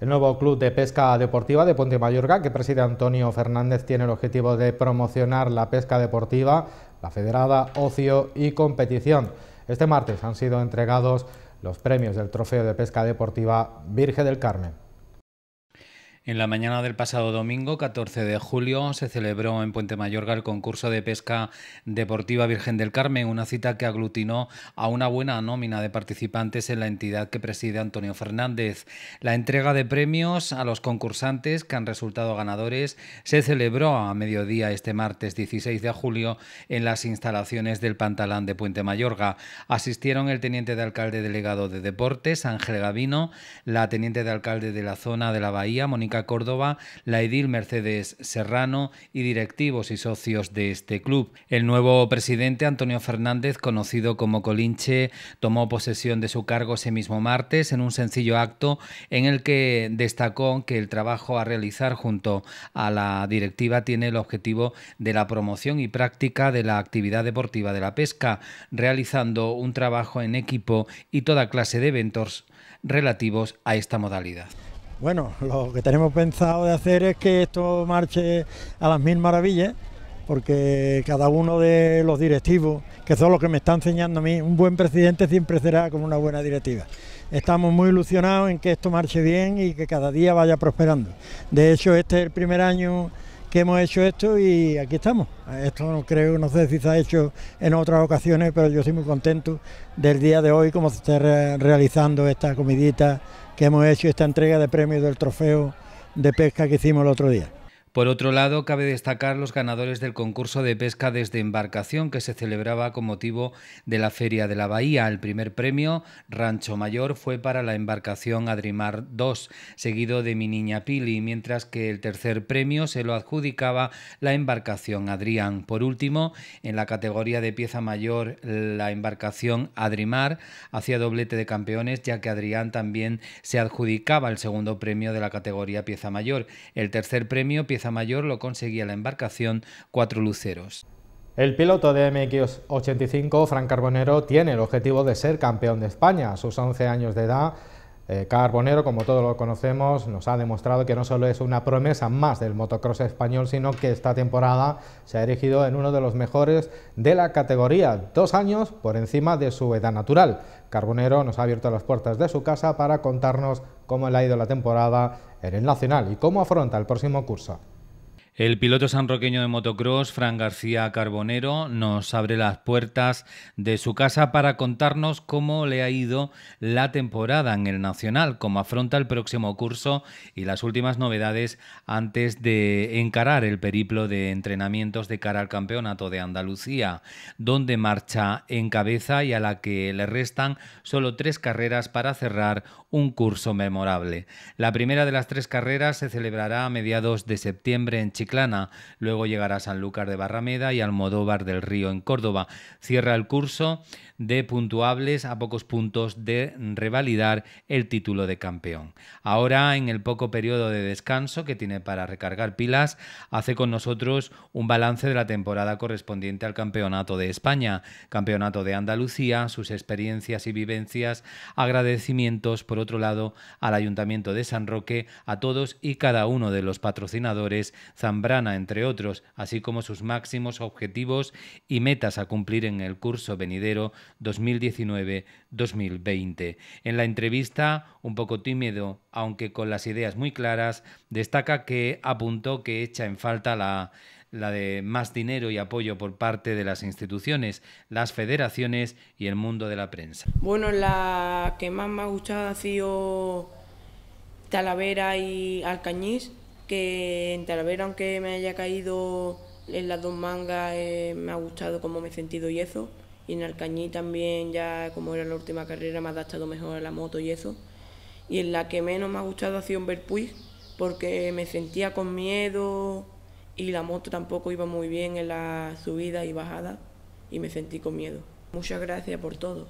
El nuevo Club de Pesca Deportiva de Ponte Mayorga, que preside Antonio Fernández, tiene el objetivo de promocionar la pesca deportiva, la federada, ocio y competición. Este martes han sido entregados los premios del Trofeo de Pesca Deportiva Virgen del Carmen. En la mañana del pasado domingo, 14 de julio, se celebró en Puente Mayorga el concurso de pesca deportiva Virgen del Carmen, una cita que aglutinó a una buena nómina de participantes en la entidad que preside Antonio Fernández. La entrega de premios a los concursantes que han resultado ganadores se celebró a mediodía este martes 16 de julio en las instalaciones del Pantalán de Puente Mayorga. Asistieron el teniente de alcalde delegado de Deportes, Ángel Gavino, la teniente de alcalde de la zona de la Bahía, Mónica Córdoba, la edil Mercedes Serrano y directivos y socios de este club. El nuevo presidente, Antonio Fernández, conocido como Colinche, tomó posesión de su cargo ese mismo martes en un sencillo acto en el que destacó que el trabajo a realizar junto a la directiva tiene el objetivo de la promoción y práctica de la actividad deportiva de la pesca, realizando un trabajo en equipo y toda clase de eventos relativos a esta modalidad. Bueno, lo que tenemos pensado de hacer es que esto marche a las mil maravillas, porque cada uno de los directivos, que son los que me están enseñando a mí, un buen presidente siempre será como una buena directiva. Estamos muy ilusionados en que esto marche bien y que cada día vaya prosperando. De hecho, este es el primer año que hemos hecho esto y aquí estamos. Esto no creo, no sé si se ha hecho en otras ocasiones, pero yo estoy muy contento del día de hoy, como se está realizando esta comidita que hemos hecho, esta entrega de premios del trofeo de pesca que hicimos el otro día. Por otro lado, cabe destacar los ganadores del concurso de pesca desde embarcación que se celebraba con motivo de la Feria de la Bahía. El primer premio, Rancho Mayor, fue para la embarcación Adrimar 2, seguido de Mi Niña Pili, mientras que el tercer premio se lo adjudicaba la embarcación Adrián. Por último, en la categoría de pieza mayor, la embarcación Adrimar hacía doblete de campeones, ya que Adrián también se adjudicaba el segundo premio de la categoría pieza mayor. El tercer premio, pieza Mayor lo conseguía la embarcación Cuatro Luceros. El piloto de MX85, Fran Carbonero, tiene el objetivo de ser campeón de España. A sus 11 años de edad, eh, Carbonero, como todos lo conocemos, nos ha demostrado que no solo es una promesa más del motocross español, sino que esta temporada se ha erigido en uno de los mejores de la categoría, dos años por encima de su edad natural. Carbonero nos ha abierto las puertas de su casa para contarnos cómo le ha ido la temporada en el Nacional y cómo afronta el próximo curso. El piloto sanroqueño de motocross, Fran García Carbonero, nos abre las puertas de su casa para contarnos cómo le ha ido la temporada en el Nacional, cómo afronta el próximo curso y las últimas novedades antes de encarar el periplo de entrenamientos de cara al Campeonato de Andalucía, donde marcha en cabeza y a la que le restan solo tres carreras para cerrar un curso memorable. La primera de las tres carreras se celebrará a mediados de septiembre en luego llegará a Sanlúcar de Barrameda y Almodóvar del Río en Córdoba. Cierra el curso de puntuables a pocos puntos de revalidar el título de campeón. Ahora, en el poco periodo de descanso que tiene para recargar pilas, hace con nosotros un balance de la temporada correspondiente al Campeonato de España, Campeonato de Andalucía, sus experiencias y vivencias, agradecimientos, por otro lado, al Ayuntamiento de San Roque, a todos y cada uno de los patrocinadores entre otros, así como sus máximos objetivos y metas a cumplir en el curso venidero 2019-2020. En la entrevista, un poco tímido, aunque con las ideas muy claras, destaca que apuntó que echa en falta la la de más dinero y apoyo por parte de las instituciones, las federaciones y el mundo de la prensa. Bueno, la que más me ha gustado ha sido Talavera y Alcañiz, que en Talavera, aunque me haya caído en las dos mangas, eh, me ha gustado cómo me he sentido y eso. Y en Alcañí también, ya como era la última carrera, me ha adaptado mejor a la moto y eso. Y en la que menos me ha gustado ha sido en Berpuig, porque me sentía con miedo y la moto tampoco iba muy bien en la subida y bajada y me sentí con miedo. Muchas gracias por todo.